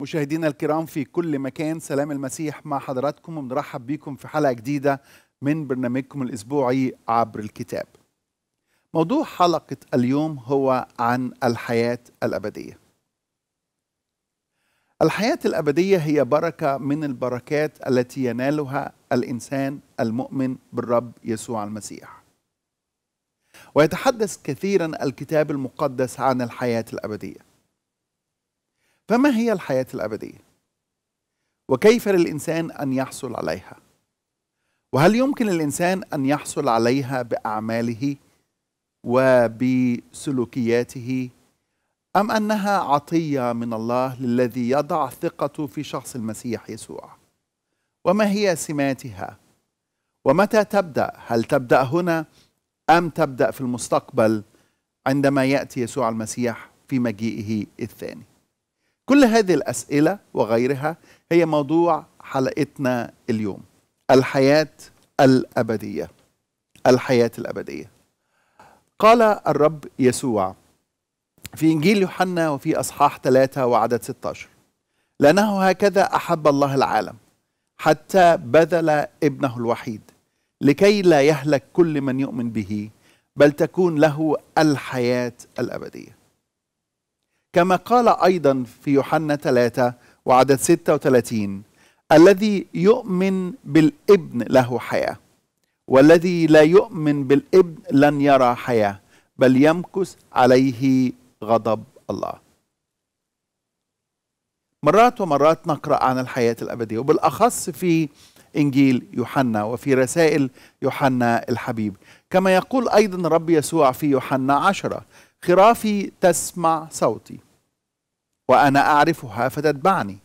مشاهدينا الكرام في كل مكان سلام المسيح مع حضراتكم ونرحب بيكم في حلقه جديده من برنامجكم الاسبوعي عبر الكتاب. موضوع حلقه اليوم هو عن الحياه الابديه. الحياه الابديه هي بركه من البركات التي ينالها الانسان المؤمن بالرب يسوع المسيح. ويتحدث كثيرا الكتاب المقدس عن الحياه الابديه. فما هي الحياة الأبدية؟ وكيف للإنسان أن يحصل عليها؟ وهل يمكن للإنسان أن يحصل عليها بأعماله وبسلوكياته أم أنها عطية من الله للذي يضع ثقته في شخص المسيح يسوع؟ وما هي سماتها؟ ومتى تبدأ؟ هل تبدأ هنا أم تبدأ في المستقبل عندما يأتي يسوع المسيح في مجيئه الثاني؟ كل هذه الأسئلة وغيرها هي موضوع حلقتنا اليوم الحياة الأبدية الحياة الأبدية قال الرب يسوع في إنجيل يوحنا وفي أصحاح 3 وعدد 16 لأنه هكذا أحب الله العالم حتى بذل ابنه الوحيد لكي لا يهلك كل من يؤمن به بل تكون له الحياة الأبدية كما قال أيضا في يوحنا 3 وعدد 36 الذي يؤمن بالابن له حياة والذي لا يؤمن بالابن لن يرى حياة بل يمكث عليه غضب الله مرات ومرات نقرأ عن الحياة الأبدية وبالأخص في إنجيل يوحنا وفي رسائل يوحنا الحبيب كما يقول أيضا رب يسوع في يوحنا عشرة خرافي تسمع صوتي وأنا أعرفها فتتبعني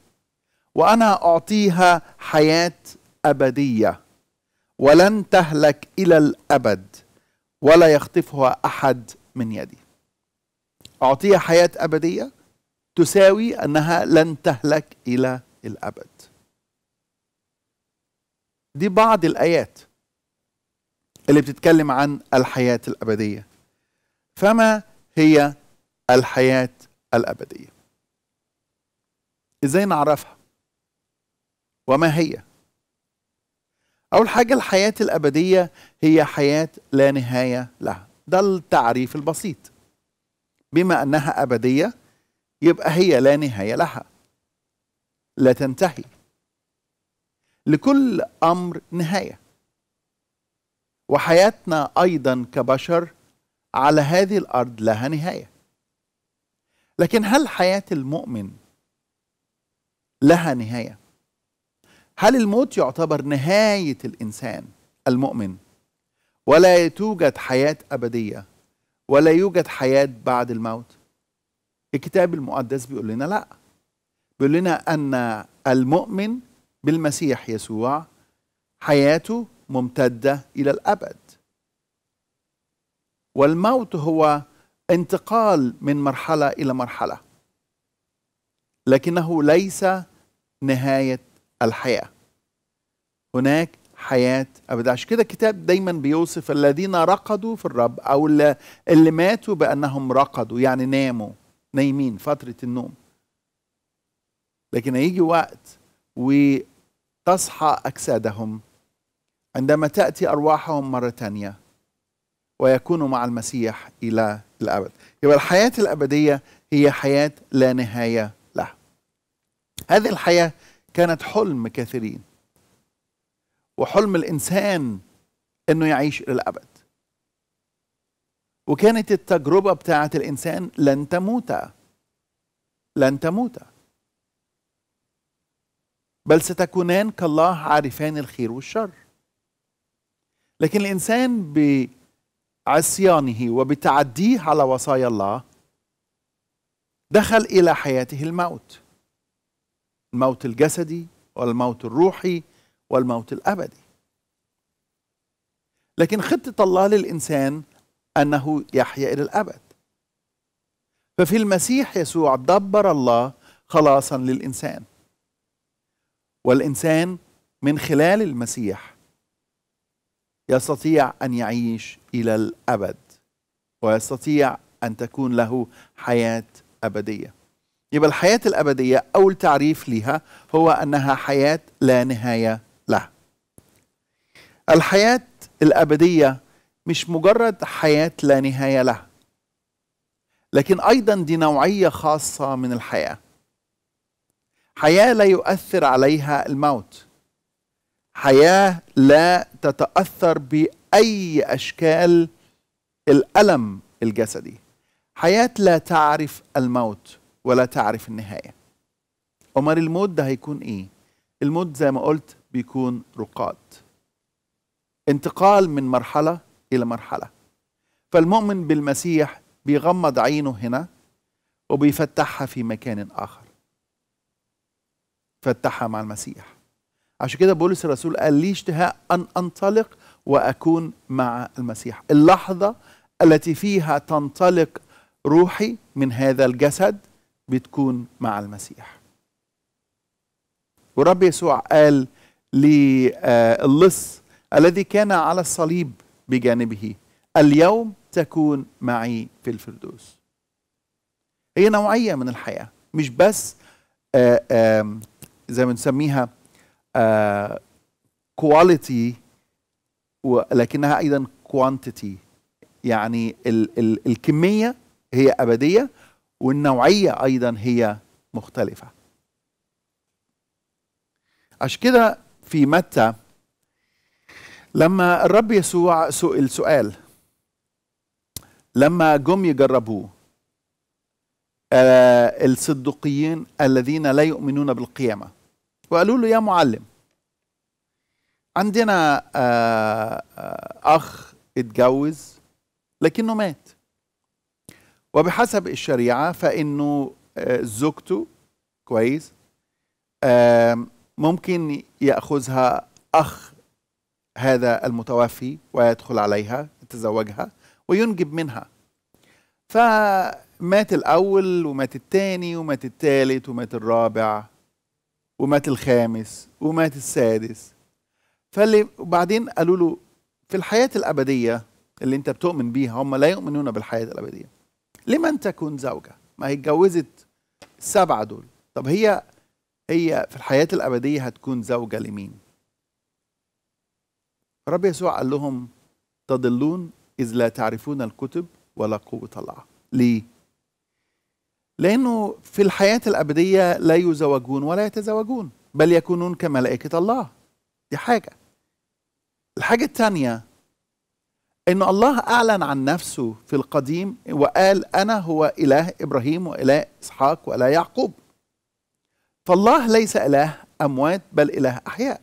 وأنا أعطيها حياة أبدية ولن تهلك إلى الأبد ولا يخطفها أحد من يدي أعطيها حياة أبدية تساوي أنها لن تهلك إلى الأبد دي بعض الآيات اللي بتتكلم عن الحياة الأبدية فما هي الحياة الأبدية ازاي نعرفها وما هي اول حاجه الحياه الابديه هي حياه لا نهايه لها ده التعريف البسيط بما انها ابديه يبقى هي لا نهايه لها لا تنتهي لكل امر نهايه وحياتنا ايضا كبشر على هذه الارض لها نهايه لكن هل حياه المؤمن لها نهايه هل الموت يعتبر نهايه الانسان المؤمن ولا توجد حياه ابديه ولا يوجد حياه بعد الموت الكتاب المقدس بيقول لنا لا بيقول لنا ان المؤمن بالمسيح يسوع حياته ممتده الى الابد والموت هو انتقال من مرحله الى مرحله لكنه ليس نهاية الحياة هناك حياة أبدا عشان كده الكتاب دايما بيوصف الذين رقدوا في الرب أو اللي ماتوا بأنهم رقدوا يعني ناموا نايمين فترة النوم لكن هيجي وقت وتصحى أجسادهم عندما تأتي أرواحهم مرة تانية ويكونوا مع المسيح إلى الأبد يبقى الحياة الأبدية هي حياة لا نهاية هذه الحياة كانت حلم كثيرين وحلم الإنسان أنه يعيش إلى الأبد وكانت التجربة بتاعة الإنسان لن تموت لن تموت بل ستكونان كالله عارفان الخير والشر لكن الإنسان بعصيانه وبتعديه على وصايا الله دخل إلى حياته الموت الموت الجسدي والموت الروحي والموت الابدي لكن خطه الله للانسان انه يحيا الى الابد ففي المسيح يسوع دبر الله خلاصا للانسان والانسان من خلال المسيح يستطيع ان يعيش الى الابد ويستطيع ان تكون له حياه ابديه يبقى الحياة الأبدية أول تعريف لها هو أنها حياة لا نهاية لها الحياة الأبدية مش مجرد حياة لا نهاية لها لكن أيضا دي نوعية خاصة من الحياة حياة لا يؤثر عليها الموت حياة لا تتأثر بأي أشكال الألم الجسدي حياة لا تعرف الموت ولا تعرف النهاية أمال الموت ده هيكون إيه؟ الموت زي ما قلت بيكون رقاد انتقال من مرحلة إلى مرحلة فالمؤمن بالمسيح بيغمض عينه هنا وبيفتحها في مكان آخر فتحها مع المسيح عشان كده بولس الرسول قال لي اشتهاء أن أنطلق وأكون مع المسيح اللحظة التي فيها تنطلق روحي من هذا الجسد بتكون مع المسيح والرب يسوع قال آه، للص الذي كان على الصليب بجانبه اليوم تكون معي في الفردوس هي نوعية من الحياة مش بس آه، زي ما نسميها كواليتي آه، ولكنها أيضا كوانتيتي يعني ال ال الكمية هي أبدية والنوعية أيضا هي مختلفة عشان كده في متى لما الرب يسوع سئل سؤال لما جم يجربوه آه، الصدقيين الذين لا يؤمنون بالقيامة وقالوا له يا معلم عندنا آه، آه، أخ اتجوز لكنه مات وبحسب الشريعه فانه آه، زوجته كويس آه، ممكن ياخذها اخ هذا المتوفي ويدخل عليها يتزوجها وينجب منها فمات الاول ومات الثاني ومات الثالث ومات الرابع ومات الخامس ومات السادس فاللي وبعدين قالوا له في الحياه الابديه اللي انت بتؤمن بيها هم لا يؤمنون بالحياه الابديه لمن تكون زوجة ما هي اتجوزت السبعة دول طب هي هي في الحياة الأبدية هتكون زوجة لمين رب يسوع قال لهم تضلون إذ لا تعرفون الكتب ولا قوة الله ليه لأنه في الحياة الأبدية لا يزوجون ولا يتزوجون بل يكونون كملائكة الله دي حاجة الحاجة الثانية ان الله اعلن عن نفسه في القديم وقال انا هو اله ابراهيم واله اسحاق واله يعقوب فالله ليس اله اموات بل اله احياء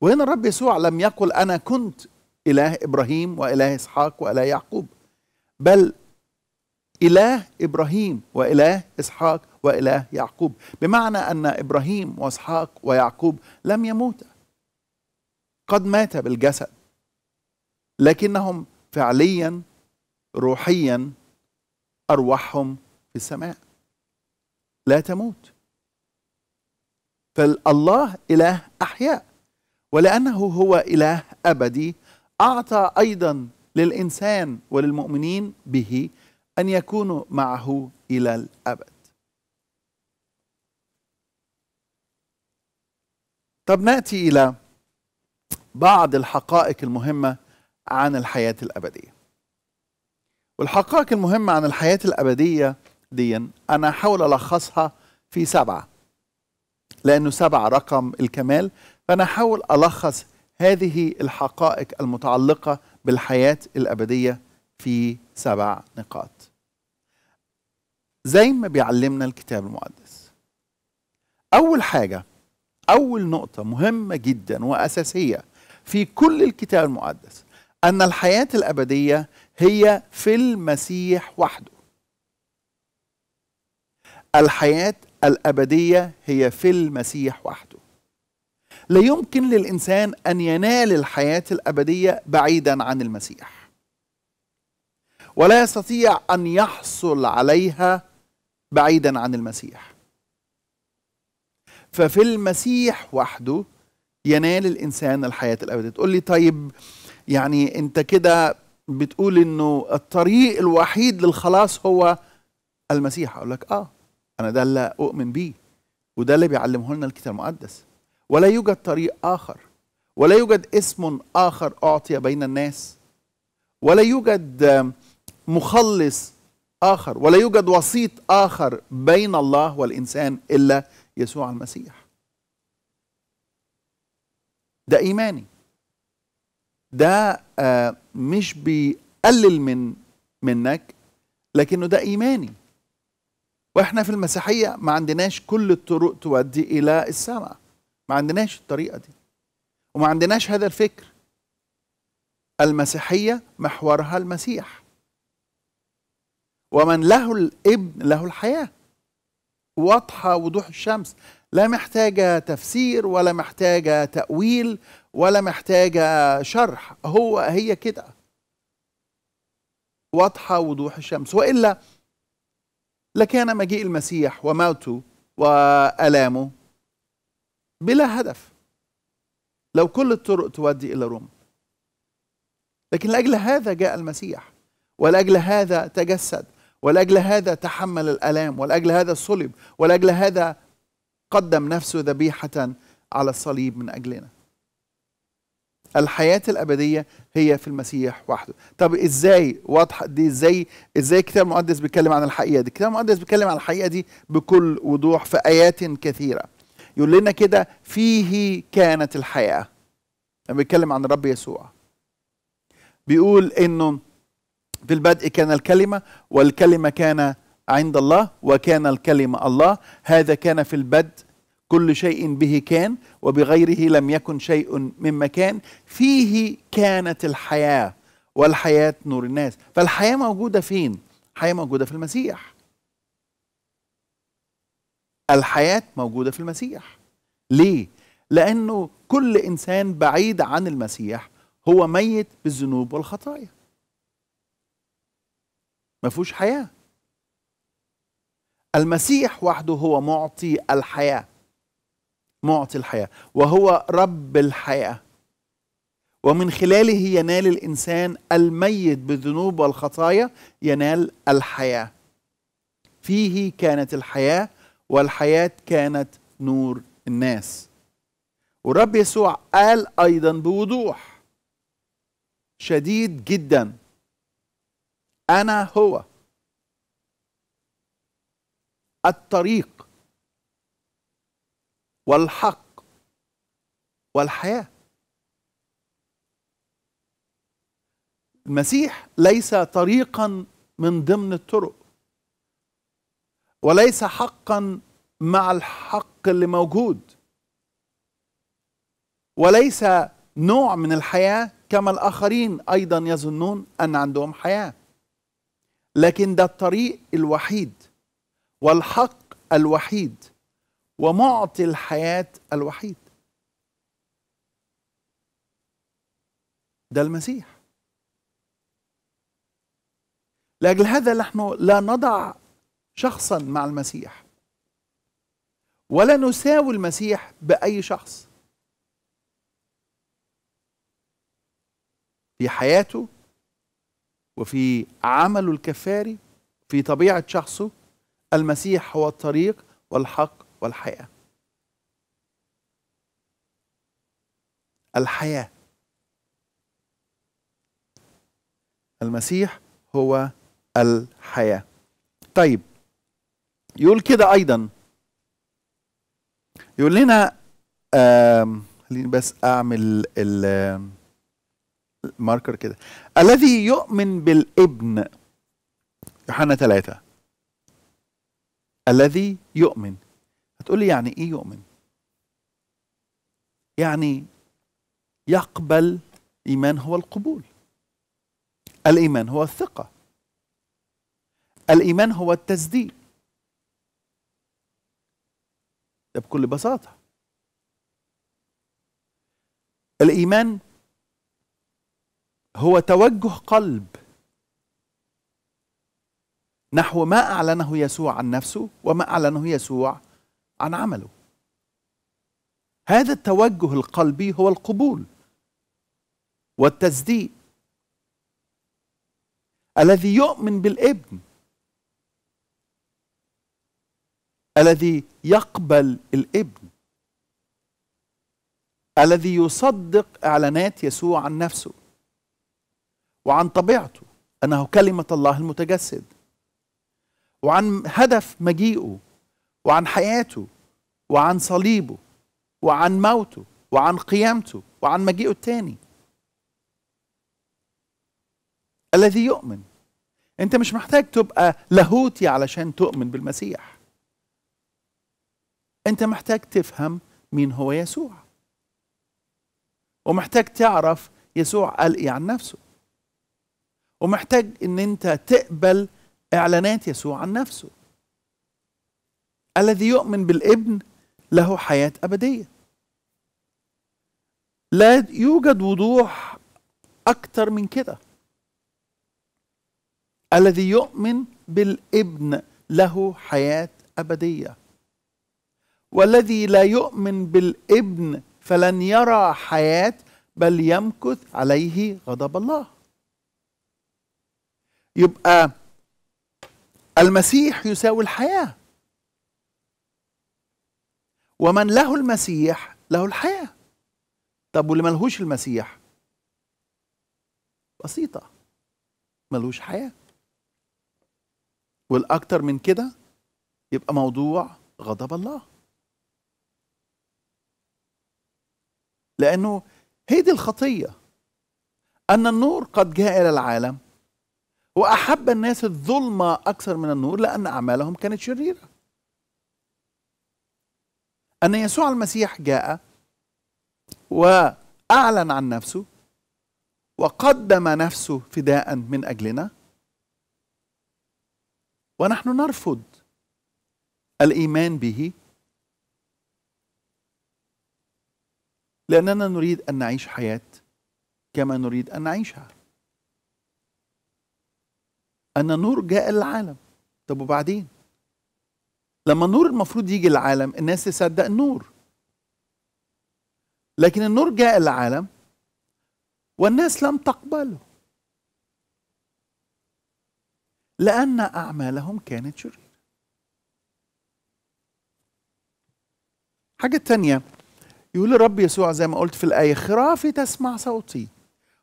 وهنا الرب يسوع لم يقل انا كنت اله ابراهيم واله اسحاق واله يعقوب بل اله ابراهيم واله اسحاق واله يعقوب بمعنى ان ابراهيم واسحاق ويعقوب لم يموتا قد مات بالجسد لكنهم فعليا روحيا أرواحهم في السماء لا تموت فالله إله أحياء ولأنه هو إله أبدي أعطى أيضا للإنسان وللمؤمنين به أن يكونوا معه إلى الأبد طب نأتي إلى بعض الحقائق المهمة عن الحياة الأبدية والحقائق المهمة عن الحياة الأبدية دي أنا هحاول ألخصها في سبعة لأنه سبعة رقم الكمال فأنا هحاول ألخص هذه الحقائق المتعلقة بالحياة الأبدية في سبع نقاط زي ما بيعلمنا الكتاب المقدس أول حاجة أول نقطة مهمة جدا وأساسية في كل الكتاب المقدس أن الحياة الأبدية هي في المسيح وحده. الحياة الأبدية هي في المسيح وحده. لا يمكن للإنسان أن ينال الحياة الأبدية بعيدا عن المسيح. ولا يستطيع أن يحصل عليها بعيدا عن المسيح. ففي المسيح وحده ينال الإنسان الحياة الأبدية. تقول لي طيب يعني انت كده بتقول انه الطريق الوحيد للخلاص هو المسيح اقول لك اه انا ده اللي اؤمن بيه وده اللي بيعلمه لنا الكتاب المقدس ولا يوجد طريق اخر ولا يوجد اسم اخر اعطي بين الناس ولا يوجد مخلص اخر ولا يوجد وسيط اخر بين الله والانسان الا يسوع المسيح ده ايماني ده آه، مش بيقلل من منك لكنه ده ايماني واحنا في المسيحيه ما عندناش كل الطرق تودي الى السماء ما عندناش الطريقه دي وما عندناش هذا الفكر المسيحيه محورها المسيح ومن له الابن له الحياه واضحه وضوح الشمس لا محتاجه تفسير ولا محتاجه تاويل ولا محتاجة شرح هو هي كده واضحة وضوح الشمس وإلا لكان مجيء المسيح وموته وألامه بلا هدف لو كل الطرق تودي إلى روما لكن لأجل هذا جاء المسيح ولأجل هذا تجسد ولأجل هذا تحمل الألام ولأجل هذا صلب ولأجل هذا قدم نفسه ذبيحة على الصليب من أجلنا الحياة الأبدية هي في المسيح وحده طب إزاي واضحة دي إزاي إزاي الكتاب المقدس بيتكلم عن الحقيقة دي الكتاب المقدس بيتكلم عن الحقيقة دي بكل وضوح في آيات كثيرة يقول لنا كده فيه كانت الحياة لما يعني بيتكلم عن الرب يسوع بيقول إنه في البدء كان الكلمة والكلمة كان عند الله وكان الكلمة الله هذا كان في البدء كل شيء به كان وبغيره لم يكن شيء مما كان فيه كانت الحياة والحياة نور الناس فالحياة موجودة فين؟ الحياة موجودة في المسيح الحياة موجودة في المسيح ليه؟ لأنه كل إنسان بعيد عن المسيح هو ميت بالذنوب والخطايا ما فيهوش حياة المسيح وحده هو معطي الحياه معطي الحياة وهو رب الحياة ومن خلاله ينال الإنسان الميت بالذنوب والخطايا ينال الحياة فيه كانت الحياة والحياة كانت نور الناس والرب يسوع قال أيضا بوضوح شديد جدا أنا هو الطريق والحق والحياة المسيح ليس طريقا من ضمن الطرق وليس حقا مع الحق اللي موجود وليس نوع من الحياة كما الآخرين أيضا يظنون أن عندهم حياة لكن ده الطريق الوحيد والحق الوحيد ومعطي الحياة الوحيد ده المسيح لأجل هذا نحن لا نضع شخصا مع المسيح ولا نساوي المسيح بأي شخص في حياته وفي عمله الكفاري في طبيعة شخصه المسيح هو الطريق والحق والحياه الحياه المسيح هو الحياه طيب يقول كده ايضا يقول لنا خليني بس اعمل الماركر كده الذي يؤمن بالابن يوحنا ثلاثة الذي يؤمن هتقول لي يعني ايه يؤمن يعني يقبل ايمان هو القبول الايمان هو الثقه الايمان هو التصديق ده بكل بساطه الايمان هو توجه قلب نحو ما اعلنه يسوع عن نفسه وما اعلنه يسوع عن عمله هذا التوجه القلبي هو القبول والتصديق الذي يؤمن بالابن الذي يقبل الابن الذي يصدق اعلانات يسوع عن نفسه وعن طبيعته انه كلمه الله المتجسد وعن هدف مجيئه وعن حياته وعن صليبه وعن موته وعن قيامته وعن مجيئه الثاني الذي يؤمن انت مش محتاج تبقى لاهوتي علشان تؤمن بالمسيح انت محتاج تفهم مين هو يسوع ومحتاج تعرف يسوع قال ايه عن نفسه ومحتاج ان انت تقبل اعلانات يسوع عن نفسه الذي يؤمن بالابن له حياة أبدية لا يوجد وضوح أكثر من كده الذي يؤمن بالابن له حياة أبدية والذي لا يؤمن بالابن فلن يرى حياة بل يمكث عليه غضب الله يبقى المسيح يساوي الحياه ومن له المسيح له الحياة طب واللي ملهوش المسيح بسيطة ملهوش حياة والأكتر من كده يبقى موضوع غضب الله لأنه هي دي الخطية أن النور قد جاء إلى العالم وأحب الناس الظلمة أكثر من النور لأن أعمالهم كانت شريرة أن يسوع المسيح جاء وأعلن عن نفسه وقدم نفسه فداء من أجلنا ونحن نرفض الإيمان به لأننا نريد أن نعيش حياة كما نريد أن نعيشها أن نور جاء للعالم طب وبعدين لما النور المفروض يجي العالم الناس تصدق النور لكن النور جاء العالم والناس لم تقبله لأن أعمالهم كانت شريرة حاجة تانية يقول الرب يسوع زي ما قلت في الآية خرافي تسمع صوتي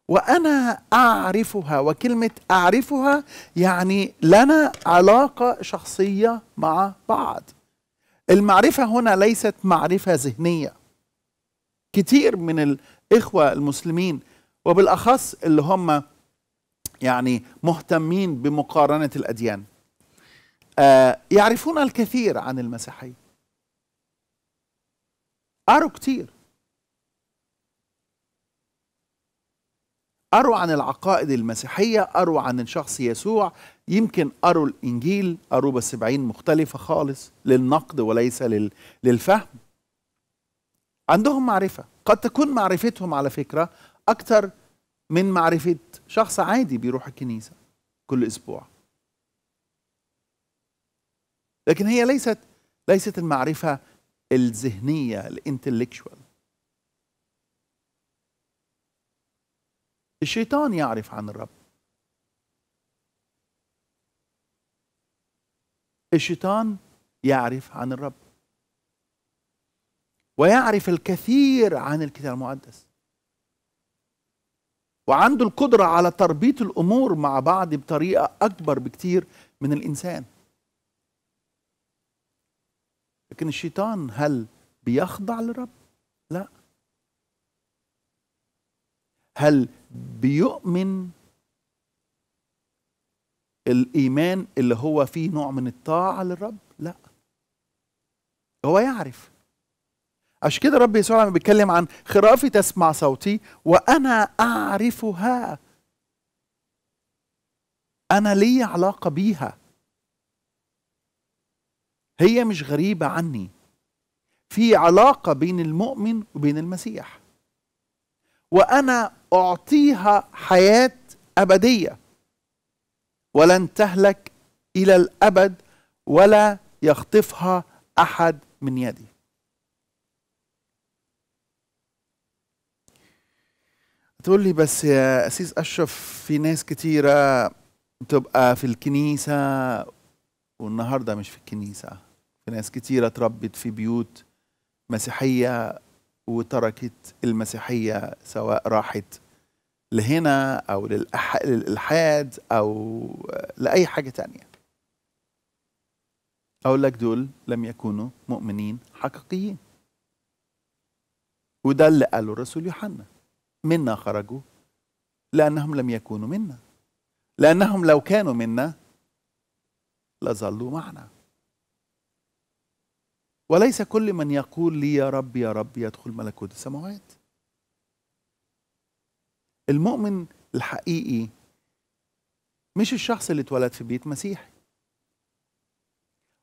وانا اعرفها وكلمه اعرفها يعني لنا علاقه شخصيه مع بعض المعرفه هنا ليست معرفه ذهنيه كتير من الاخوه المسلمين وبالاخص اللي هم يعني مهتمين بمقارنه الاديان آه، يعرفون الكثير عن المسيحيه قروا كتير قروا عن العقائد المسيحية قروا عن الشخص يسوع يمكن قروا الإنجيل قروا بسبعين مختلفة خالص للنقد وليس للفهم عندهم معرفة قد تكون معرفتهم على فكرة أكثر من معرفة شخص عادي بيروح الكنيسة كل أسبوع لكن هي ليست ليست المعرفة الذهنية الانتلكشوال الشيطان يعرف عن الرب الشيطان يعرف عن الرب ويعرف الكثير عن الكتاب المقدس وعنده القدرة على تربيط الأمور مع بعض بطريقة أكبر بكتير من الإنسان لكن الشيطان هل بيخضع للرب؟ لا هل بيؤمن الايمان اللي هو فيه نوع من الطاعه للرب لا هو يعرف عشان كده الرب يسوع لما بيتكلم عن خرافي تسمع صوتي وانا اعرفها انا لي علاقه بيها هي مش غريبه عني في علاقه بين المؤمن وبين المسيح وانا اعطيها حياه ابديه ولن تهلك الى الابد ولا يخطفها احد من يدي تقول لي بس يا أسيس أشرف في ناس كتيرة بتبقى في الكنيسة والنهاردة مش في الكنيسة في ناس كتيرة اتربت في بيوت مسيحية وتركت المسيحية سواء راحت لهنا أو للأح... للإلحاد أو لأي حاجة تانية أقول لك دول لم يكونوا مؤمنين حقيقيين وده اللي قاله الرسول يوحنا منا خرجوا لأنهم لم يكونوا منا لأنهم لو كانوا منا لظلوا معنا وليس كل من يقول لي يا رب يا رب يدخل ملكوت السماوات المؤمن الحقيقي مش الشخص اللي اتولد في بيت مسيحي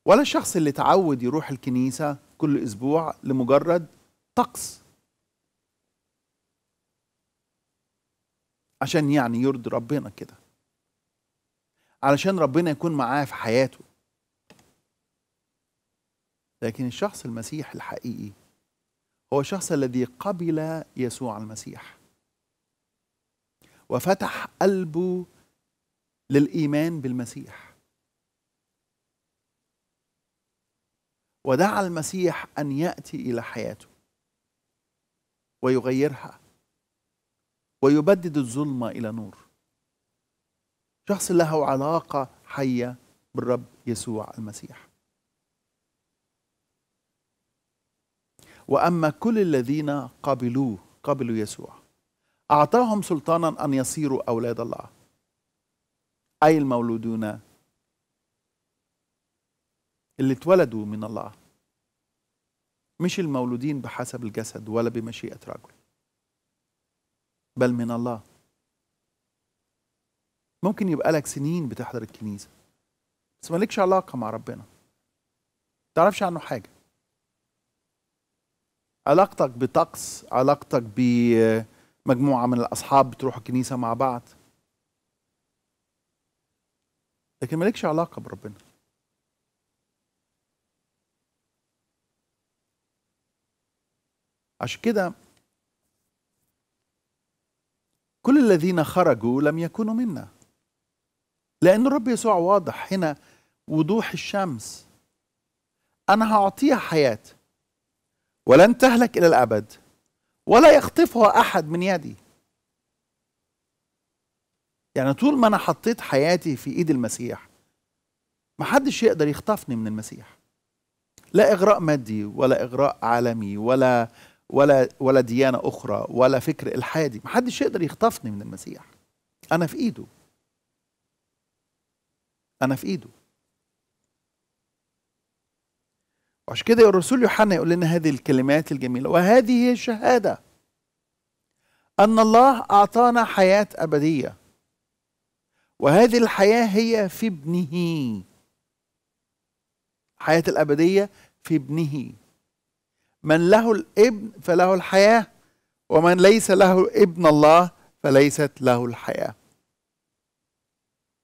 ولا الشخص اللي اتعود يروح الكنيسة كل أسبوع لمجرد طقس عشان يعني يرضي ربنا كده علشان ربنا يكون معاه في حياته لكن الشخص المسيح الحقيقي هو الشخص الذي قبل يسوع المسيح وفتح قلبه للايمان بالمسيح ودعا المسيح ان ياتي الى حياته ويغيرها ويبدد الظلمه الى نور شخص له علاقه حيه بالرب يسوع المسيح وأما كل الذين قبلوه قبلوا يسوع أعطاهم سلطانا أن يصيروا أولاد الله أي المولودون اللي اتولدوا من الله مش المولودين بحسب الجسد ولا بمشيئة رجل بل من الله ممكن يبقى لك سنين بتحضر الكنيسة بس مالكش علاقة مع ربنا تعرفش عنه حاجة علاقتك بطقس علاقتك بمجموعة من الأصحاب بتروحوا الكنيسة مع بعض لكن مالكش علاقة بربنا عشان كده كل الذين خرجوا لم يكونوا منا لأن الرب يسوع واضح هنا وضوح الشمس أنا هعطيها حياتي ولن تهلك الى الابد ولا يخطفها احد من يدي يعني طول ما انا حطيت حياتي في ايد المسيح محدش يقدر يخطفني من المسيح لا اغراء مادي ولا اغراء عالمي ولا ولا ولا ديانه اخرى ولا فكر الحادي محدش يقدر يخطفني من المسيح انا في ايده انا في ايده وعشان كده الرسول يوحنا يقول لنا هذه الكلمات الجميلة وهذه هي الشهادة أن الله أعطانا حياة أبدية وهذه الحياة هي في ابنه الحياة الأبدية في ابنه من له الابن فله الحياة ومن ليس له ابن الله فليست له الحياة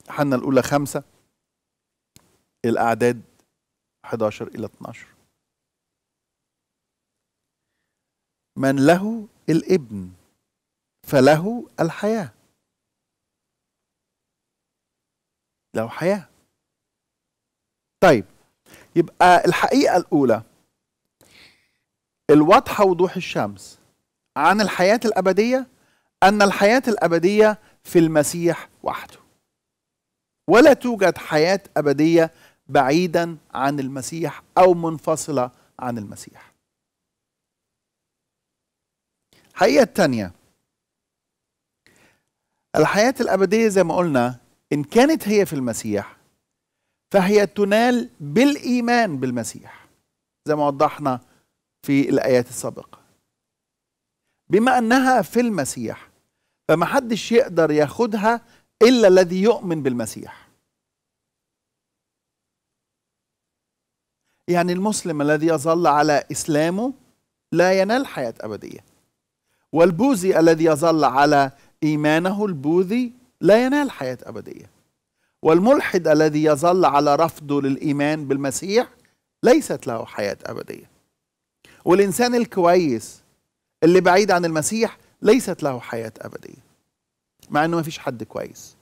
حنا الأولى خمسة الأعداد 11 إلى 12 من له الابن فله الحياة له حياة طيب يبقى الحقيقة الأولى الواضحة وضوح الشمس عن الحياة الأبدية أن الحياة الأبدية في المسيح وحده ولا توجد حياة أبدية بعيدا عن المسيح أو منفصلة عن المسيح الحقيقة الثانية الحياة الأبدية زي ما قلنا إن كانت هي في المسيح فهي تنال بالإيمان بالمسيح زي ما وضحنا في الآيات السابقة بما أنها في المسيح فما حدش يقدر ياخدها إلا الذي يؤمن بالمسيح يعني المسلم الذي يظل على إسلامه لا ينال حياة أبدية والبوذي الذي يظل على إيمانه البوذي لا ينال حياة أبدية والملحد الذي يظل على رفضه للإيمان بالمسيح ليست له حياة أبدية والإنسان الكويس اللي بعيد عن المسيح ليست له حياة أبدية مع أنه ما فيش حد كويس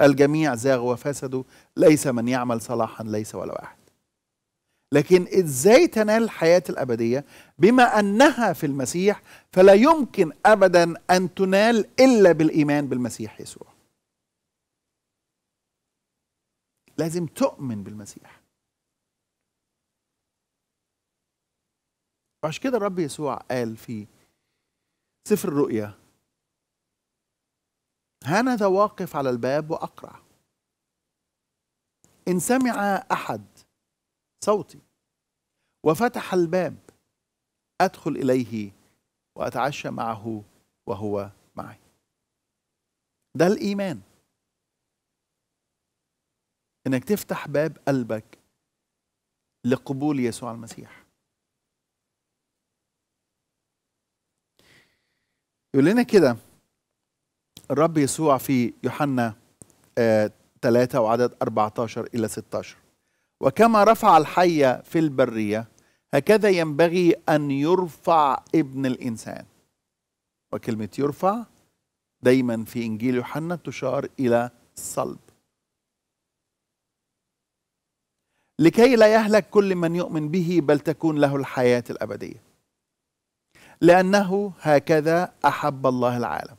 الجميع زاغوا وفسدوا ليس من يعمل صلاحا ليس ولا واحد لكن ازاي تنال الحياه الابديه بما انها في المسيح فلا يمكن ابدا ان تنال الا بالايمان بالمسيح يسوع لازم تؤمن بالمسيح وعشان كده الرب يسوع قال في سفر الرؤيا هانذا واقف على الباب واقرع ان سمع احد صوتي وفتح الباب أدخل إليه وأتعشى معه وهو معي ده الإيمان إنك تفتح باب قلبك لقبول يسوع المسيح يقول لنا كده الرب يسوع في يوحنا آه 3 وعدد 14 إلى 16 وكما رفع الحي في البريه هكذا ينبغي ان يرفع ابن الانسان وكلمه يرفع دايما في انجيل يوحنا تشار الى الصلب لكي لا يهلك كل من يؤمن به بل تكون له الحياه الابديه لانه هكذا احب الله العالم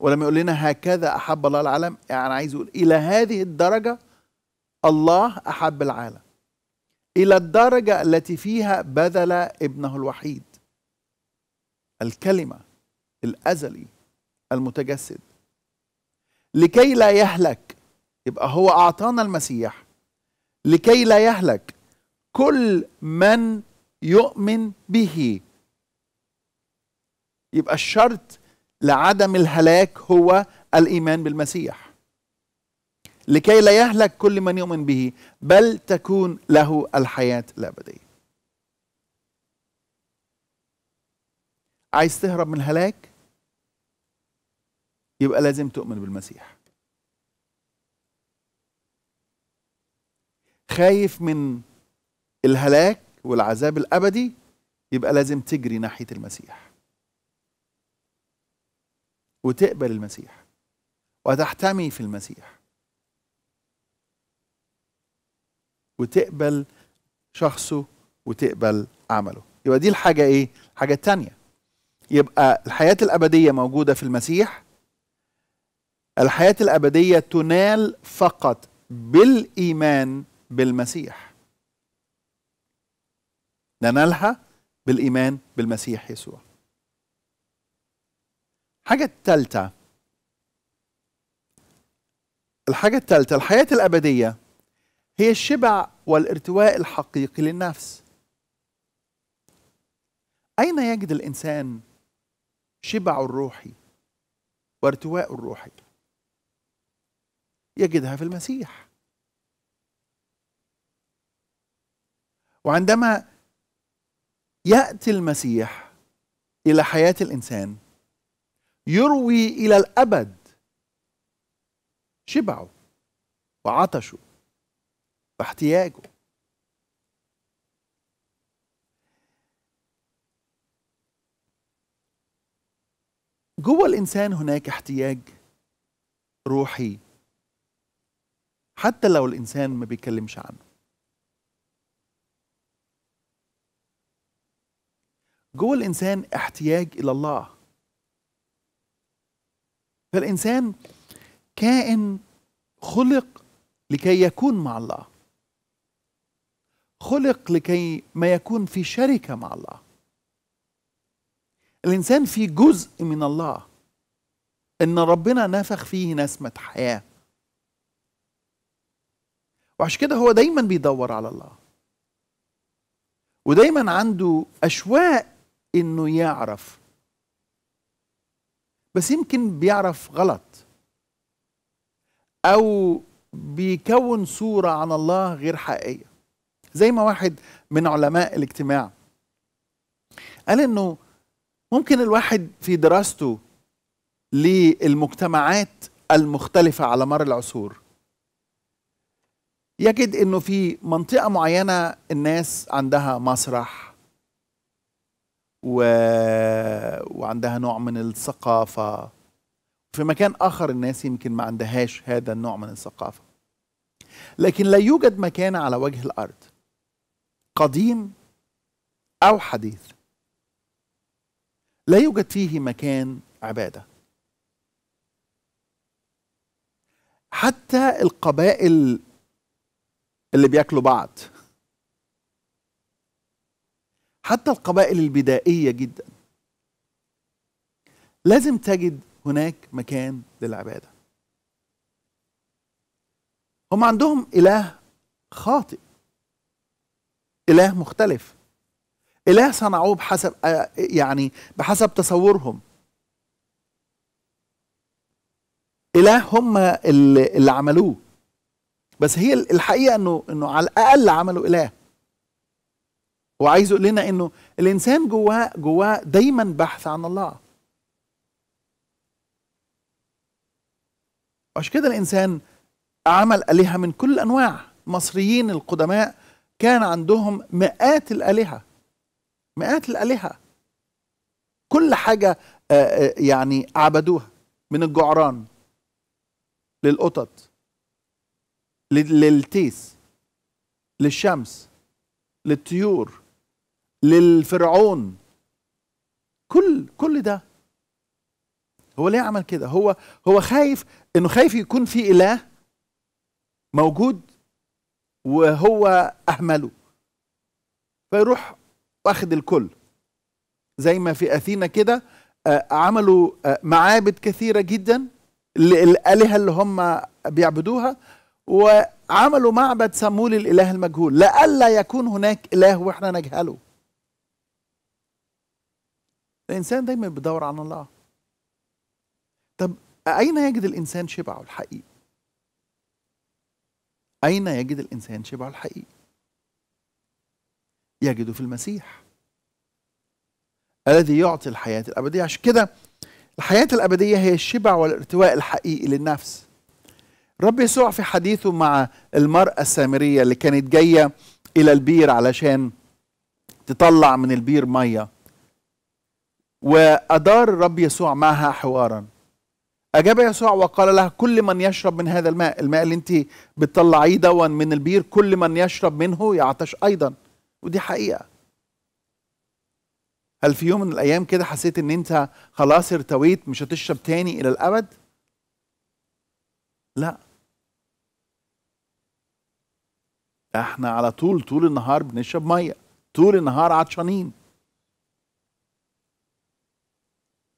ولما يقول لنا هكذا احب الله العالم يعني عايز يقول الى هذه الدرجه الله احب العالم الى الدرجه التي فيها بذل ابنه الوحيد الكلمه الازلي المتجسد لكي لا يهلك يبقى هو اعطانا المسيح لكي لا يهلك كل من يؤمن به يبقى الشرط لعدم الهلاك هو الايمان بالمسيح لكي لا يهلك كل من يؤمن به بل تكون له الحياة الأبدية عايز تهرب من الهلاك يبقى لازم تؤمن بالمسيح خايف من الهلاك والعذاب الابدي يبقى لازم تجري ناحيه المسيح وتقبل المسيح وتحتمي في المسيح وتقبل شخصه وتقبل عمله يبقى دي الحاجة إيه؟ حاجة تانية يبقى الحياة الأبدية موجودة في المسيح الحياة الأبدية تنال فقط بالإيمان بالمسيح ننالها بالإيمان بالمسيح يسوع الحاجة الثالثة الحاجة الثالثة الحياة الأبدية هي الشبع والارتواء الحقيقي للنفس أين يجد الإنسان شبعه الروحي وارتواءه الروحي يجدها في المسيح وعندما يأتي المسيح إلى حياة الإنسان يروي إلى الأبد شبعه وعطشه باحتياجه جوه الانسان هناك احتياج روحي حتى لو الانسان ما بيتكلمش عنه جوه الانسان احتياج الى الله فالانسان كائن خلق لكي يكون مع الله خلق لكي ما يكون في شركه مع الله الانسان في جزء من الله ان ربنا نفخ فيه نسمه حياه وعشان كده هو دايما بيدور على الله ودايما عنده اشواق انه يعرف بس يمكن بيعرف غلط او بيكون صوره عن الله غير حقيقيه زي ما واحد من علماء الاجتماع قال انه ممكن الواحد في دراسته للمجتمعات المختلفة على مر العصور يجد انه في منطقة معينة الناس عندها مسرح و... وعندها نوع من الثقافة في مكان آخر الناس يمكن ما عندهاش هذا النوع من الثقافة لكن لا يوجد مكان على وجه الأرض قديم أو حديث لا يوجد فيه مكان عبادة حتى القبائل اللي بياكلوا بعض حتى القبائل البدائية جدا لازم تجد هناك مكان للعبادة هم عندهم إله خاطئ إله مختلف إله صنعوه بحسب آه، يعني بحسب تصورهم إله هم اللي, اللي عملوه بس هي الحقيقة إنه إنه على الأقل عملوا إله وعايز يقول لنا إنه الإنسان جواه جواه دايما بحث عن الله عشان كده الإنسان عمل آلهة من كل الأنواع المصريين القدماء كان عندهم مئات الآلهة مئات الآلهة كل حاجة آه، آه، يعني عبدوها من الجعران للقطط للتيس للشمس للطيور للفرعون كل كل ده هو ليه عمل كده هو هو خايف انه خايف يكون في اله موجود وهو أهمله فيروح واخد الكل زي ما في أثينا كده آه، عملوا آه، معابد كثيرة جدا للآلهة اللي هم بيعبدوها وعملوا معبد سموه للإله المجهول لئلا يكون هناك إله وإحنا نجهله الإنسان دايما بيدور عن الله طب أين يجد الإنسان شبعه الحقيقي أين يجد الإنسان شبعه الحقيقي؟ يجده في المسيح الذي يعطي الحياة الأبدية عشان كده الحياة الأبدية هي الشبع والارتواء الحقيقي للنفس رب يسوع في حديثه مع المرأة السامرية اللي كانت جاية إلى البير علشان تطلع من البير مية وأدار الرب يسوع معها حوارا أجاب يسوع وقال له كل من يشرب من هذا الماء الماء اللي أنت بتطلعيه دوا من البير كل من يشرب منه يعطش أيضا ودي حقيقة هل في يوم من الأيام كده حسيت أن أنت خلاص ارتويت مش هتشرب تاني إلى الأبد لا احنا على طول طول النهار بنشرب ميه طول النهار عطشانين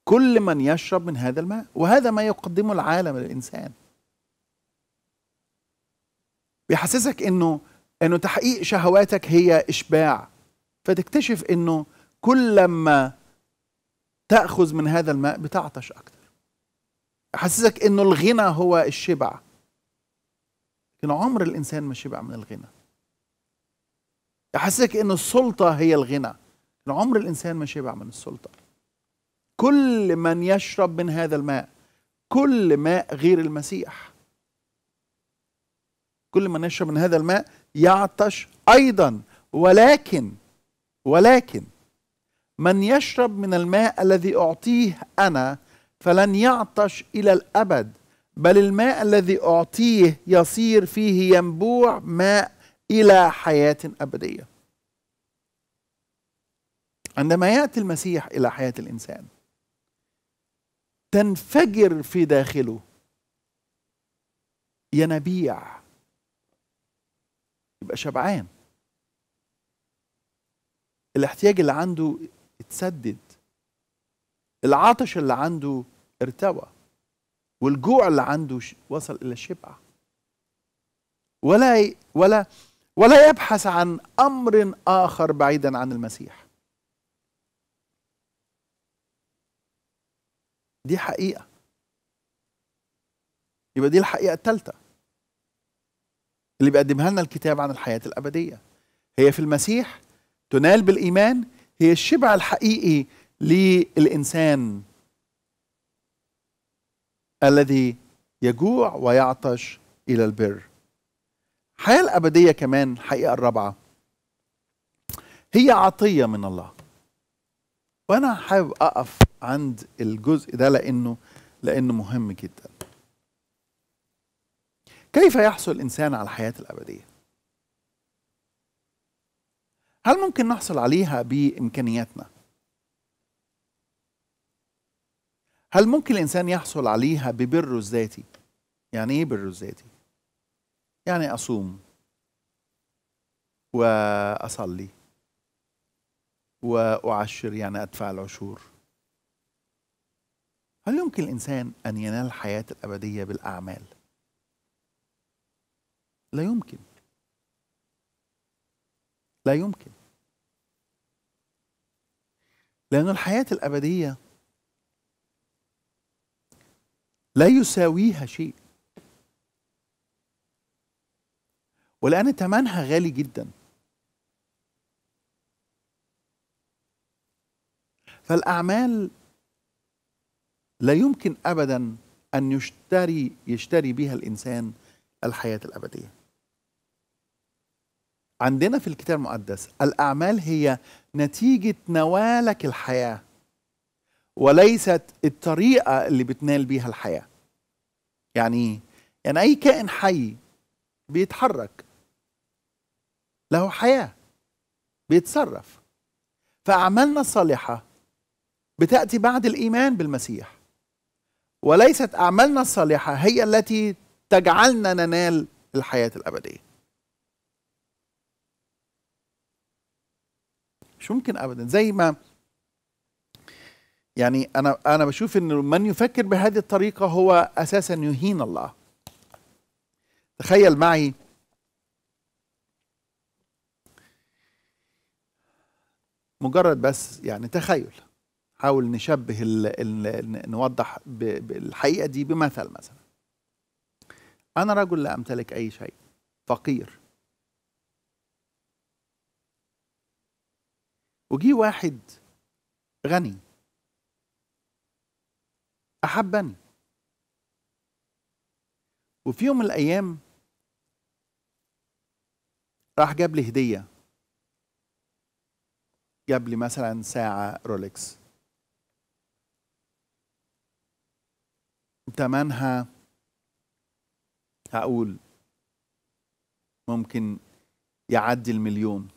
كل من يشرب من هذا الماء وهذا ما يقدمه العالم للإنسان بيحسسك إنه إنه تحقيق شهواتك هي إشباع فتكتشف إنه كلما تأخذ من هذا الماء بتعطش أكثر يحسسك إنه الغنى هو الشبع لكن عمر الإنسان ما شبع من الغنى يحسسك إنه السلطة هي الغنى عمر الإنسان ما شبع من السلطة كل من يشرب من هذا الماء كل ماء غير المسيح كل من يشرب من هذا الماء يعطش ايضا ولكن ولكن من يشرب من الماء الذي اعطيه انا فلن يعطش الى الابد بل الماء الذي اعطيه يصير فيه ينبوع ماء الى حياه ابديه عندما ياتي المسيح الى حياه الانسان تنفجر في داخله ينابيع يبقى شبعان الاحتياج اللي عنده اتسدد العطش اللي عنده ارتوى والجوع اللي عنده وصل الى الشبع ولا ولا ولا يبحث عن امر اخر بعيدا عن المسيح دي حقيقه يبقى دي الحقيقه الثالثه اللي بيقدمها لنا الكتاب عن الحياه الابديه هي في المسيح تنال بالايمان هي الشبع الحقيقي للانسان الذي يجوع ويعطش الى البر الحياه الابديه كمان الحقيقه الرابعه هي عطيه من الله وانا حابب اقف عند الجزء ده لانه لانه مهم جدا كيف يحصل الانسان على الحياه الابديه هل ممكن نحصل عليها بامكانياتنا هل ممكن الانسان يحصل عليها ببره الذاتي يعني ايه بره الذاتي يعني اصوم واصلي وأعشر يعني أدفع العشور هل يمكن الإنسان أن ينال الحياة الأبدية بالأعمال؟ لا يمكن لا يمكن لأن الحياة الأبدية لا يساويها شيء ولأن ثمنها غالي جدا فالأعمال لا يمكن أبدا أن يشتري يشتري بها الإنسان الحياة الأبدية عندنا في الكتاب المقدس الأعمال هي نتيجة نوالك الحياة وليست الطريقة اللي بتنال بيها الحياة يعني يعني أي كائن حي بيتحرك له حياة بيتصرف فأعمالنا الصالحة بتأتي بعد الإيمان بالمسيح وليست أعمالنا الصالحة هي التي تجعلنا ننال الحياة الأبدية مش ممكن أبدا زي ما يعني أنا أنا بشوف إن من يفكر بهذه الطريقة هو أساسا يهين الله تخيل معي مجرد بس يعني تخيل حاول نشبه الـ الـ نوضح الحقيقه دي بمثل مثلا انا رجل لا امتلك اي شيء فقير وجي واحد غني احبني وفي يوم من الايام راح جاب لي هديه جاب لي مثلا ساعه رولكس تمنها هقول ممكن يعدي المليون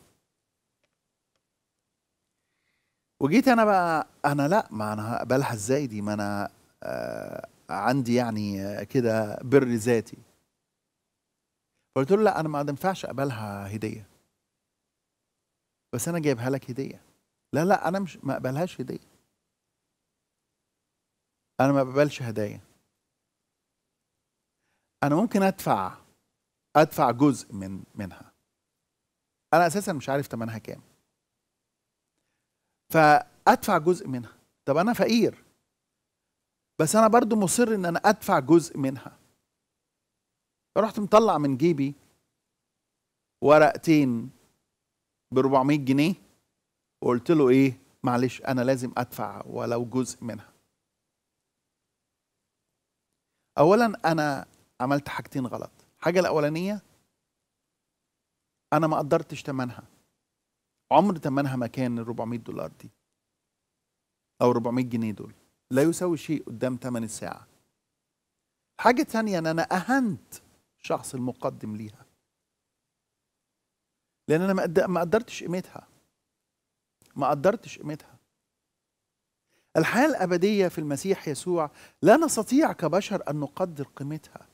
وجيت انا بقى انا لا ما انا هقبلها ازاي دي ما انا آه عندي يعني كده بر ذاتي فقلت له لا انا ما ينفعش اقبلها هديه بس انا جايبها لك هديه لا لا انا مش ما اقبلهاش هديه انا ما بقبلش هدايا انا ممكن ادفع ادفع جزء من منها انا اساسا مش عارف ثمنها كام فادفع جزء منها طب انا فقير بس انا برضو مصر ان انا ادفع جزء منها رحت مطلع من جيبي ورقتين ب 400 جنيه وقلت له ايه معلش انا لازم ادفع ولو جزء منها اولا انا عملت حاجتين غلط الحاجه الاولانيه انا ما قدرتش ثمنها عمر ثمنها ما كان ال 400 دولار دي او 400 جنيه دول لا يساوي شيء قدام ثمن الساعه حاجه ثانيه ان انا اهنت الشخص المقدم ليها لان انا ما قدرتش قيمتها ما قدرتش قيمتها الحياه الابديه في المسيح يسوع لا نستطيع كبشر ان نقدر قيمتها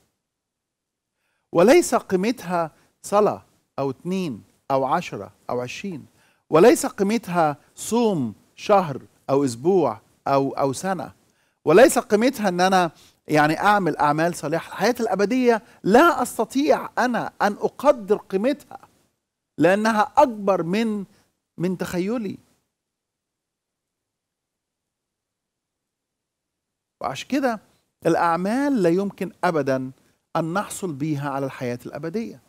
وليس قيمتها صلاة أو اتنين أو عشرة أو عشرين وليس قيمتها صوم شهر أو أسبوع أو أو سنة وليس قيمتها أن أنا يعني أعمل أعمال صالحة الحياة الأبدية لا أستطيع أنا أن أقدر قيمتها لأنها أكبر من من تخيلي وعشان كده الأعمال لا يمكن أبدا أن نحصل بيها على الحياة الأبدية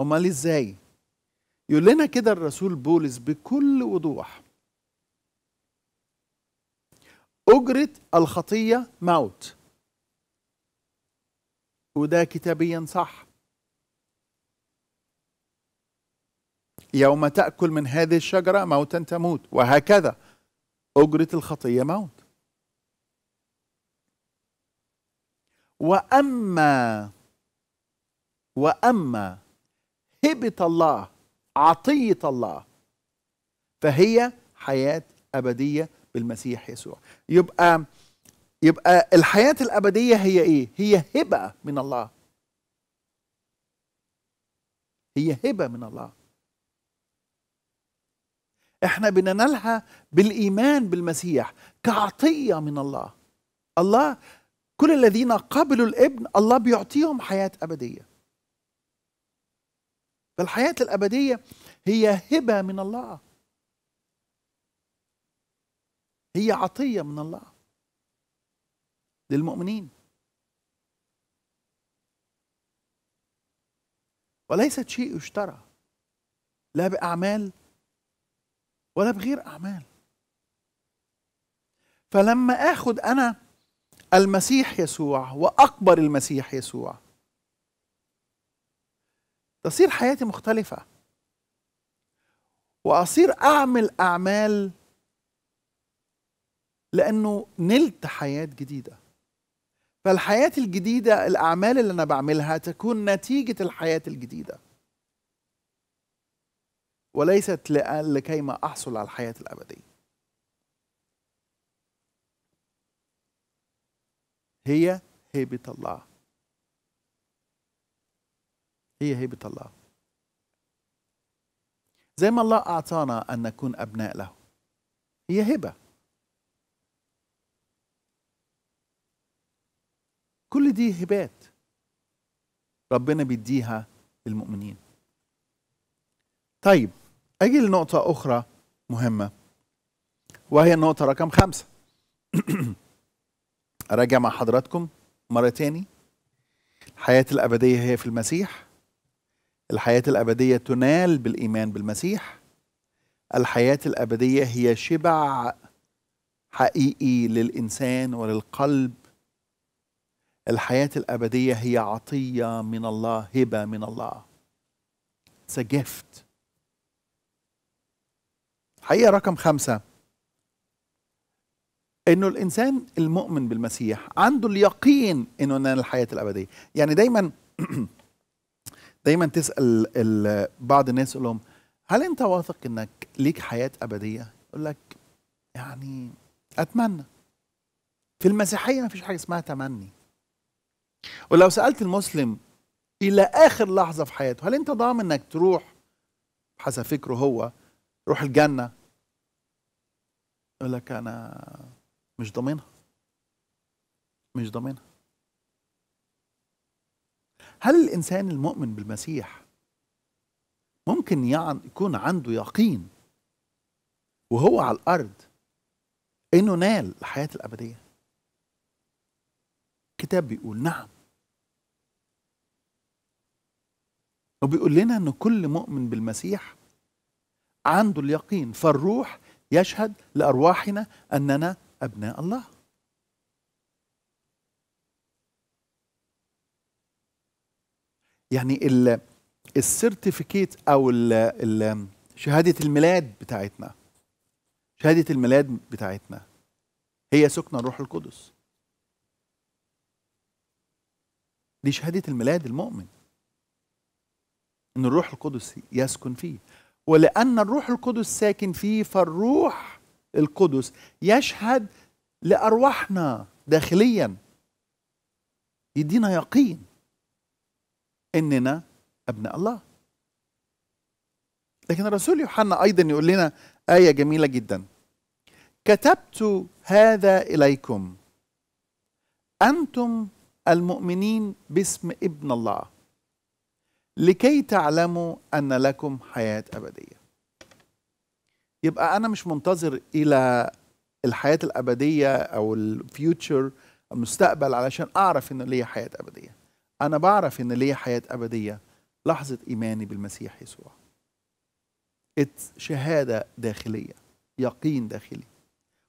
أمال إزاي؟ يقول لنا كده الرسول بولس بكل وضوح أجرة الخطية موت وده كتابيا صح يوم تأكل من هذه الشجرة موتا تموت وهكذا أجرة الخطية موت واما واما هبه الله عطيه الله فهي حياه ابديه بالمسيح يسوع يبقى يبقى الحياه الابديه هي ايه هي هبه من الله هي هبه من الله احنا بننالها بالايمان بالمسيح كعطيه من الله الله كل الذين قبلوا الابن الله بيعطيهم حياة أبدية فالحياة الأبدية هي هبة من الله هي عطية من الله للمؤمنين وليست شيء يشترى لا بأعمال ولا بغير أعمال فلما آخد أنا المسيح يسوع واكبر المسيح يسوع تصير حياتي مختلفه واصير اعمل اعمال لانه نلت حياه جديده فالحياه الجديده الاعمال اللي انا بعملها تكون نتيجه الحياه الجديده وليست لكي ما احصل على الحياه الابديه هي هيبة الله هي هيبة الله زي ما الله أعطانا أن نكون أبناء له هي هبة كل دي هبات ربنا بيديها للمؤمنين طيب أجي لنقطة أخرى مهمة وهي النقطة رقم خمسة أراجع مع حضراتكم مرة تاني الحياة الأبدية هي في المسيح الحياة الأبدية تنال بالإيمان بالمسيح الحياة الأبدية هي شبع حقيقي للإنسان وللقلب الحياة الأبدية هي عطية من الله هبة من الله It's a gift حقيقة رقم خمسة انه الانسان المؤمن بالمسيح عنده اليقين انه انا الحياه الابديه يعني دايما دايما تسال بعض الناس تقول لهم هل انت واثق انك ليك حياه ابديه يقول لك يعني اتمنى في المسيحيه ما فيش حاجه اسمها تمني ولو سالت المسلم الى اخر لحظه في حياته هل انت ضامن انك تروح حسب فكره هو روح الجنه يقول لك انا مش ضامنها مش ضامنها هل الإنسان المؤمن بالمسيح ممكن يعني يكون عنده يقين وهو على الأرض إنه نال الحياة الأبدية الكتاب بيقول نعم وبيقول لنا أن كل مؤمن بالمسيح عنده اليقين فالروح يشهد لأرواحنا أننا أبناء الله يعني السيرتيفيكيت أو الـ الـ شهادة الميلاد بتاعتنا شهادة الميلاد بتاعتنا هي سكن الروح القدس دي شهادة الميلاد المؤمن إن الروح القدس يسكن فيه ولأن الروح القدس ساكن فيه فالروح القدس يشهد لارواحنا داخليا يدينا يقين اننا ابناء الله لكن الرسول يوحنا ايضا يقول لنا ايه جميله جدا كتبت هذا اليكم انتم المؤمنين باسم ابن الله لكي تعلموا ان لكم حياه ابديه يبقى انا مش منتظر الى الحياه الابديه او الفيوتشر المستقبل علشان اعرف ان ليا حياه ابديه انا بعرف ان ليا حياه ابديه لحظه ايماني بالمسيح يسوع اتس شهاده داخليه يقين داخلي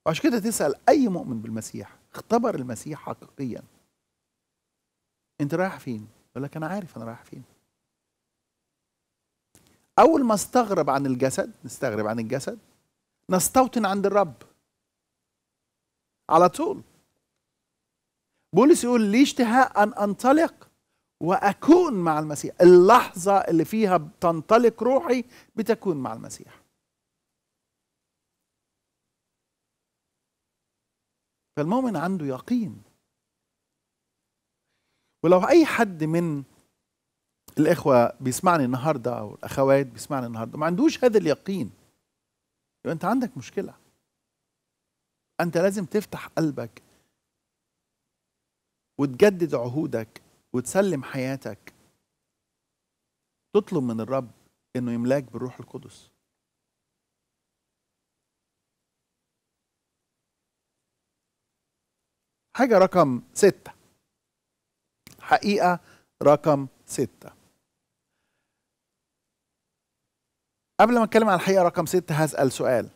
وعشان كده تسال اي مؤمن بالمسيح اختبر المسيح حقيقيا انت رايح فين يقول لك انا عارف انا رايح فين أول ما استغرب عن الجسد نستغرب عن الجسد نستوطن عند الرب على طول بولس يقول لي اشتهاء أن أنطلق وأكون مع المسيح اللحظة اللي فيها تنطلق روحي بتكون مع المسيح فالمؤمن عنده يقين ولو أي حد من الاخوه بيسمعني النهارده او الاخوات بيسمعني النهارده ما عندوش هذا اليقين يبقى انت عندك مشكله انت لازم تفتح قلبك وتجدد عهودك وتسلم حياتك تطلب من الرب انه يملاك بالروح القدس حاجه رقم سته حقيقه رقم سته قبل ما اتكلم عن الحقيقه رقم ستة هسال سؤال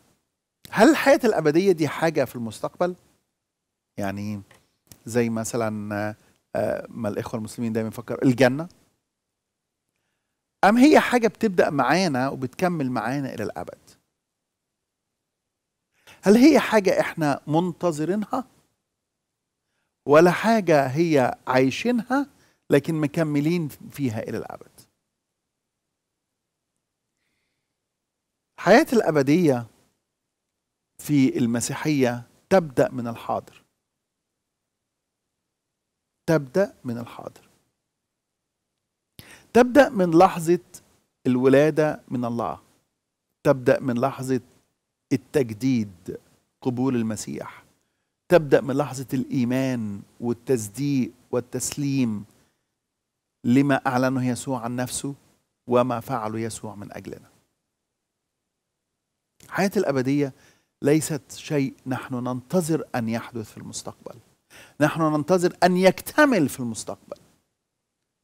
هل الحياه الابديه دي حاجه في المستقبل يعني زي مثلا آه، ما الاخوه المسلمين دايما يفكروا الجنه ام هي حاجه بتبدا معانا وبتكمل معانا الى الابد هل هي حاجه احنا منتظرينها ولا حاجه هي عايشينها لكن مكملين فيها الى الابد حياة الأبدية في المسيحية تبدأ من الحاضر تبدأ من الحاضر تبدأ من لحظة الولادة من الله تبدأ من لحظة التجديد قبول المسيح تبدأ من لحظة الإيمان والتصديق والتسليم لما أعلنه يسوع عن نفسه وما فعله يسوع من أجلنا الحياة الأبدية ليست شيء نحن ننتظر أن يحدث في المستقبل نحن ننتظر أن يكتمل في المستقبل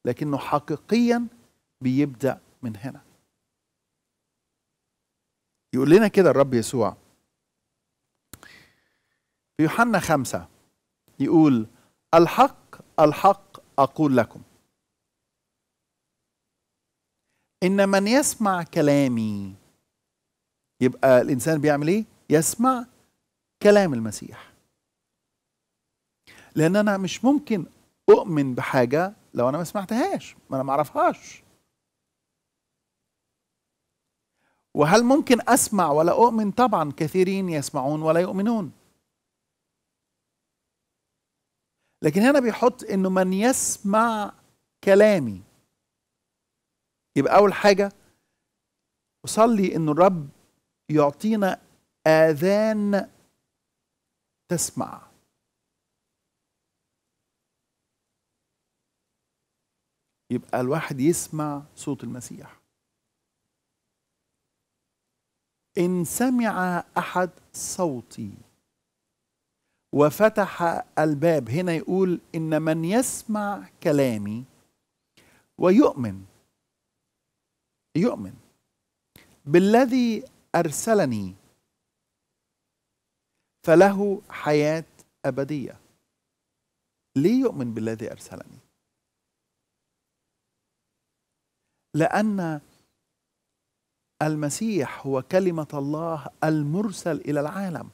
لكنه حقيقيا بيبدأ من هنا يقول لنا كده الرب يسوع في يوحنا خمسة يقول الحق الحق أقول لكم إن من يسمع كلامي يبقى الانسان بيعمل ايه يسمع كلام المسيح لان انا مش ممكن اؤمن بحاجه لو انا ما سمعتهاش ما انا ما اعرفهاش وهل ممكن اسمع ولا اؤمن طبعا كثيرين يسمعون ولا يؤمنون لكن هنا بيحط انه من يسمع كلامي يبقى اول حاجه اصلي انه الرب يعطينا آذان تسمع يبقى الواحد يسمع صوت المسيح ان سمع احد صوتي وفتح الباب هنا يقول ان من يسمع كلامي ويؤمن يؤمن بالذي ارسلني فله حياه ابديه ليه يؤمن بالذي ارسلني لان المسيح هو كلمه الله المرسل الى العالم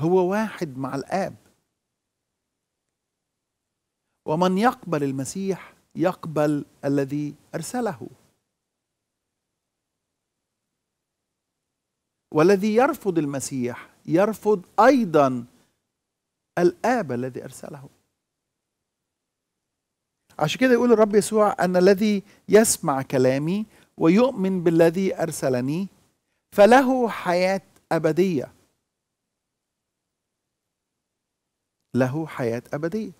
هو واحد مع الاب ومن يقبل المسيح يقبل الذي ارسله والذي يرفض المسيح يرفض ايضا الاب الذي ارسله عشان كده يقول الرب يسوع ان الذي يسمع كلامي ويؤمن بالذي ارسلني فله حياه ابديه له حياه ابديه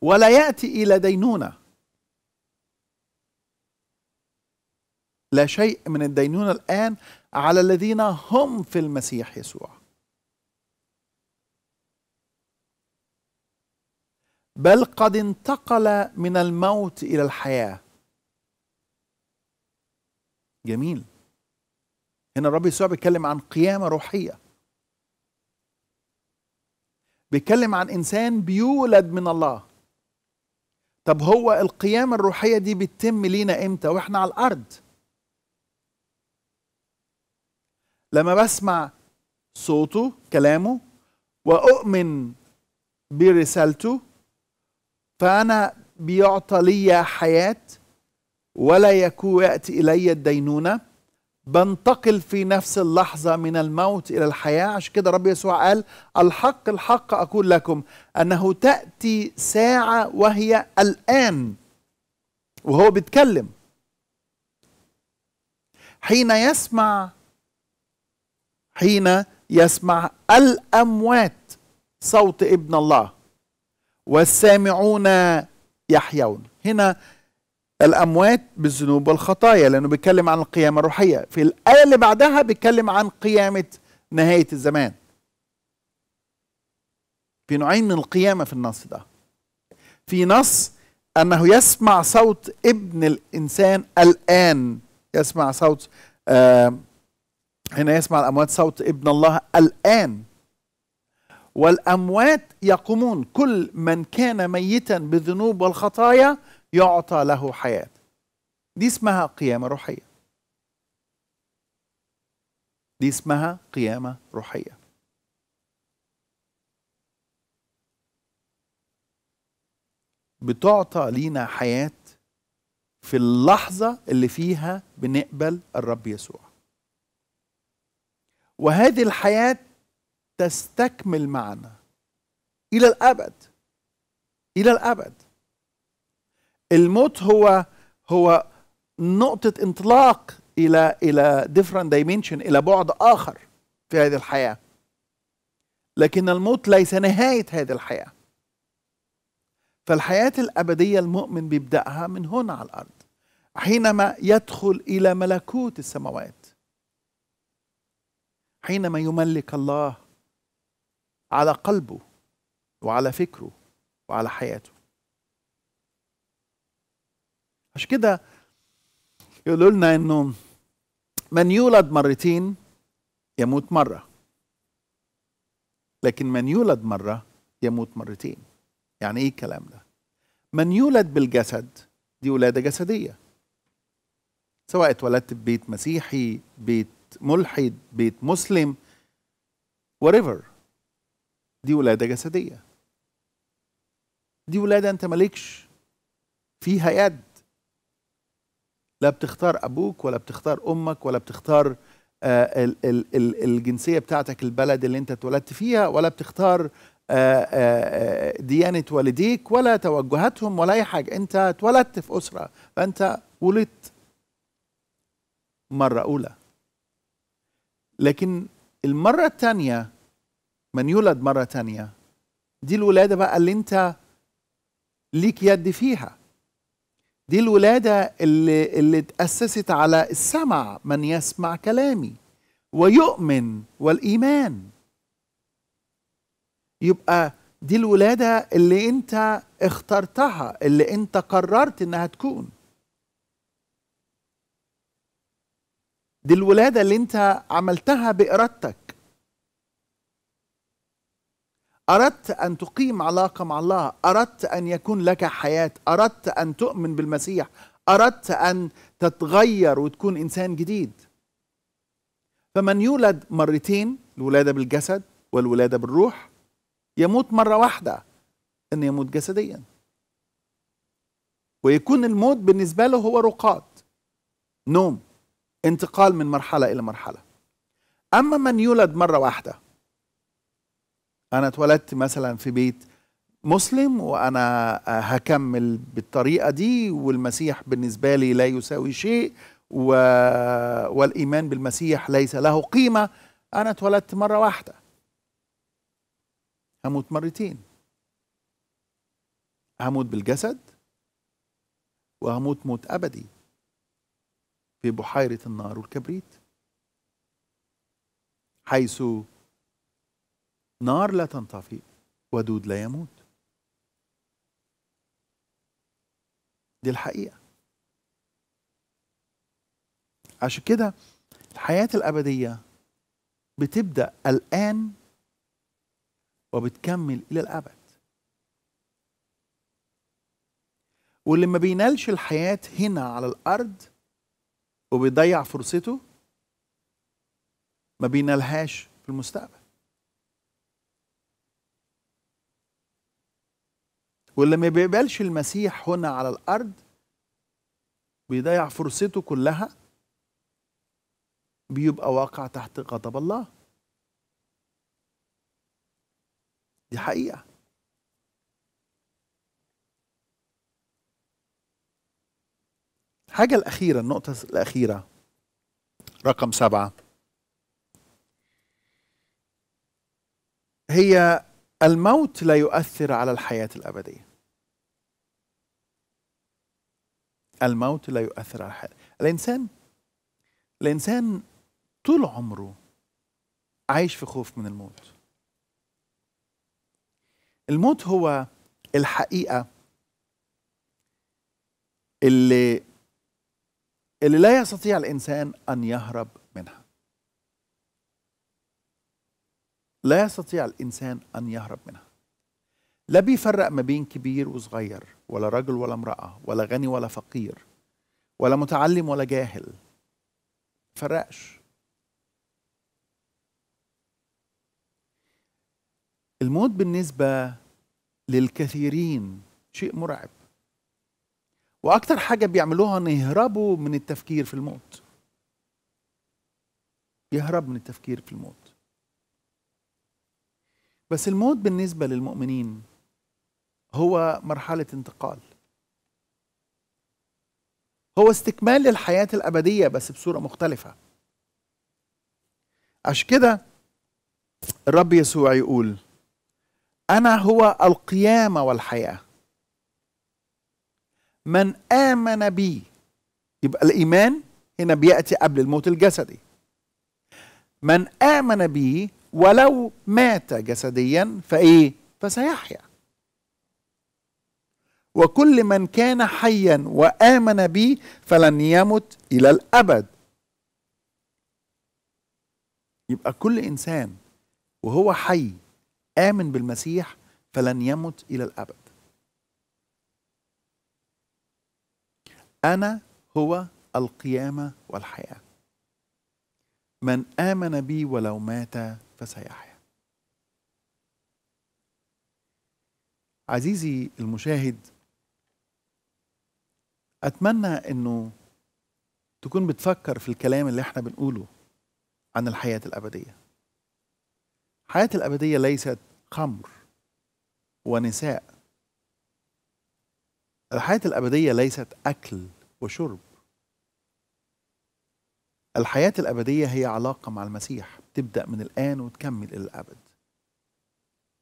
ولا ياتي الى دينونه لا شيء من الدينونة الآن على الذين هم في المسيح يسوع بل قد انتقل من الموت إلى الحياة جميل هنا الرب يسوع بيتكلم عن قيامة روحية بيتكلم عن إنسان بيولد من الله طب هو القيامة الروحية دي بتتم لينا إمتى وإحنا على الأرض لما بسمع صوته كلامه واؤمن برسالته فانا بيعطى لي حياه ولا يكون ياتي الي الدينونه بنتقل في نفس اللحظه من الموت الى الحياه عشان كده رب يسوع قال الحق الحق اقول لكم انه تاتي ساعه وهي الان وهو بيتكلم حين يسمع حين يسمع الأموات صوت ابن الله والسامعون يحيون هنا الأموات بالذنوب والخطايا لأنه بيتكلم عن القيامة الروحية في الآية اللي بعدها بيتكلم عن قيامة نهاية الزمان في نوعين من القيامة في النص ده في نص أنه يسمع صوت ابن الإنسان الآن يسمع صوت آه حين يسمع الأموات صوت ابن الله الآن والأموات يقومون كل من كان ميتا بالذنوب والخطايا يعطى له حياة دي اسمها قيامة روحية دي اسمها قيامة روحية بتعطى لينا حياة في اللحظة اللي فيها بنقبل الرب يسوع وهذه الحياة تستكمل معنا إلى الأبد إلى الأبد الموت هو هو نقطة انطلاق إلى إلى different dimension إلى بعد آخر في هذه الحياة لكن الموت ليس نهاية هذه الحياة فالحياة الأبدية المؤمن بيبدأها من هنا على الأرض حينما يدخل إلى ملكوت السماوات حينما يملك الله على قلبه وعلى فكره وعلى حياته عشان كده يقولوا لنا انه من يولد مرتين يموت مره لكن من يولد مره يموت مرتين يعني ايه الكلام ده من يولد بالجسد دي ولاده جسديه سواء اتولدت ببيت مسيحي بيت ملحد بيت مسلم وريفر دي ولادة جسدية دي ولادة انت مالكش فيها يد لا بتختار ابوك ولا بتختار امك ولا بتختار آه، الجنسية بتاعتك البلد اللي انت اتولدت فيها ولا بتختار آه، آه، ديانة والديك ولا توجهاتهم ولا أي حاجة أنت اتولدت في أسرة فأنت ولدت مرة أولى لكن المرة الثانية من يولد مرة ثانية دي الولادة بقى اللي انت ليك يد فيها دي الولادة اللي, اللي تأسست على السمع من يسمع كلامي ويؤمن والإيمان يبقى دي الولادة اللي انت اخترتها اللي انت قررت انها تكون دي الولادة اللي انت عملتها بإرادتك أردت أن تقيم علاقة مع الله أردت أن يكون لك حياة أردت أن تؤمن بالمسيح أردت أن تتغير وتكون إنسان جديد فمن يولد مرتين الولادة بالجسد والولادة بالروح يموت مرة واحدة أن يموت جسديا ويكون الموت بالنسبة له هو رقاد نوم انتقال من مرحلة إلى مرحلة أما من يولد مرة واحدة أنا اتولدت مثلا في بيت مسلم وأنا هكمل بالطريقة دي والمسيح بالنسبة لي لا يساوي شيء و... والإيمان بالمسيح ليس له قيمة أنا اتولدت مرة واحدة هموت مرتين هموت بالجسد وهموت موت أبدي في بحيرة النار والكبريت حيث نار لا تنطفئ ودود لا يموت دي الحقيقة عشان كده الحياة الأبدية بتبدأ الآن وبتكمل إلى الأبد واللي ما بينالش الحياة هنا على الأرض وبيضيع فرصته ما بينالهاش في المستقبل واللي ما بيقبلش المسيح هنا على الارض بيضيع فرصته كلها بيبقى واقع تحت غضب الله دي حقيقه الحاجة الأخيرة النقطة الأخيرة رقم سبعة هي الموت لا يؤثر على الحياة الأبدية الموت لا يؤثر على الحياة الإنسان الإنسان طول عمره عايش في خوف من الموت الموت هو الحقيقة اللي اللي لا يستطيع الانسان ان يهرب منها لا يستطيع الانسان ان يهرب منها لا بيفرق ما بين كبير وصغير ولا رجل ولا امراه ولا غني ولا فقير ولا متعلم ولا جاهل فرقش الموت بالنسبه للكثيرين شيء مرعب واكثر حاجه بيعملوها ان يهربوا من التفكير في الموت يهرب من التفكير في الموت بس الموت بالنسبه للمؤمنين هو مرحله انتقال هو استكمال للحياه الابديه بس بصوره مختلفه عشان كده الرب يسوع يقول انا هو القيامه والحياه من آمن بي يبقى الإيمان هنا بيأتي قبل الموت الجسدي من آمن بي ولو مات جسديا فإيه فسيحيا وكل من كان حيا وآمن بي فلن يمت إلى الأبد يبقى كل إنسان وهو حي آمن بالمسيح فلن يمت إلى الأبد أنا هو القيامة والحياة من آمن بي ولو مات فسيحيا عزيزي المشاهد أتمنى أنه تكون بتفكر في الكلام اللي احنا بنقوله عن الحياة الأبدية الحياة الأبدية ليست خمر ونساء الحياة الأبدية ليست أكل وشرب الحياة الأبدية هي علاقة مع المسيح تبدأ من الآن وتكمل إلى الأبد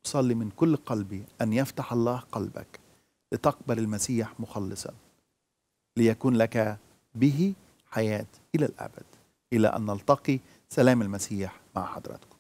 أصلي من كل قلبي أن يفتح الله قلبك لتقبل المسيح مخلصا ليكون لك به حياة إلى الأبد إلى أن نلتقي سلام المسيح مع حضراتكم